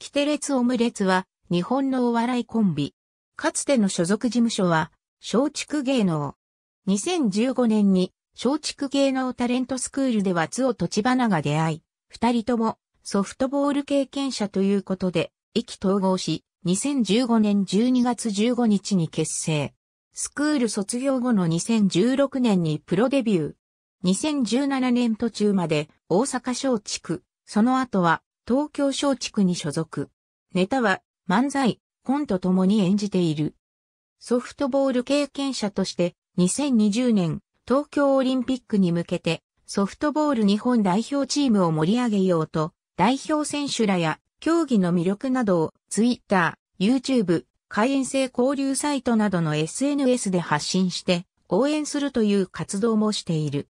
キテレツオムレツは日本のお笑いコンビ。かつての所属事務所は松竹芸能。2015年に松竹芸能タレントスクールでは津オと千花が出会い、二人ともソフトボール経験者ということで意気投合し、2015年12月15日に結成。スクール卒業後の2016年にプロデビュー。2017年途中まで大阪松竹、その後は東京松竹に所属。ネタは漫才、コントと共に演じている。ソフトボール経験者として2020年東京オリンピックに向けてソフトボール日本代表チームを盛り上げようと代表選手らや競技の魅力などをツイッター、YouTube、会員制交流サイトなどの SNS で発信して応援するという活動もしている。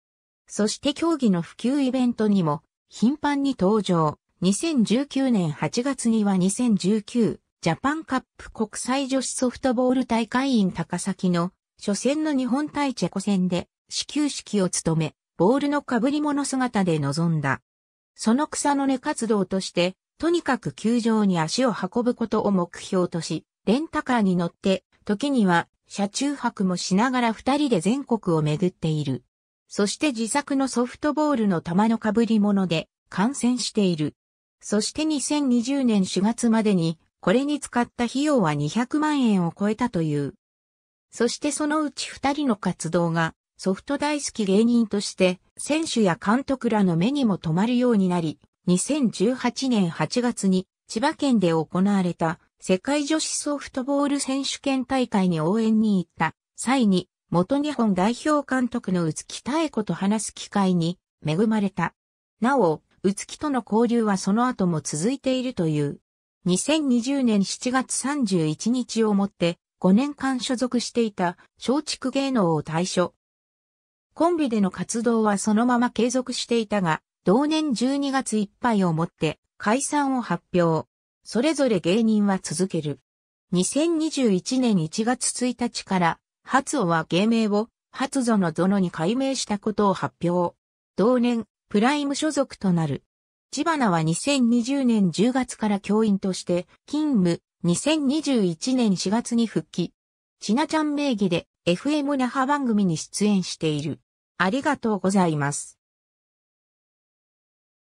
そして競技の普及イベントにも頻繁に登場。2019年8月には2019ジャパンカップ国際女子ソフトボール大会員高崎の初戦の日本対チェコ戦で始球式を務め、ボールの被り物姿で臨んだ。その草の根活動として、とにかく球場に足を運ぶことを目標とし、レンタカーに乗って、時には車中泊もしながら二人で全国を巡っている。そして自作のソフトボールの球の被り物で感染している。そして2020年4月までに、これに使った費用は200万円を超えたという。そしてそのうち二人の活動が、ソフト大好き芸人として、選手や監督らの目にも留まるようになり、2018年8月に、千葉県で行われた、世界女子ソフトボール選手権大会に応援に行った際に、元日本代表監督の宇木妙子と話す機会に恵まれた。なお、宇月との交流はその後も続いているという。2020年7月31日をもって、5年間所属していた松竹芸能を退所。コンビでの活動はそのまま継続していたが、同年12月いっぱいをもって解散を発表。それぞれ芸人は続ける。2021年1月1日から、初尾は芸名を、初ぞの殿に改名したことを発表。同年、プライム所属となる。千花は2020年10月から教員として勤務、2021年4月に復帰。ちなちゃん名義で FM 那覇番組に出演している。ありがとうございます。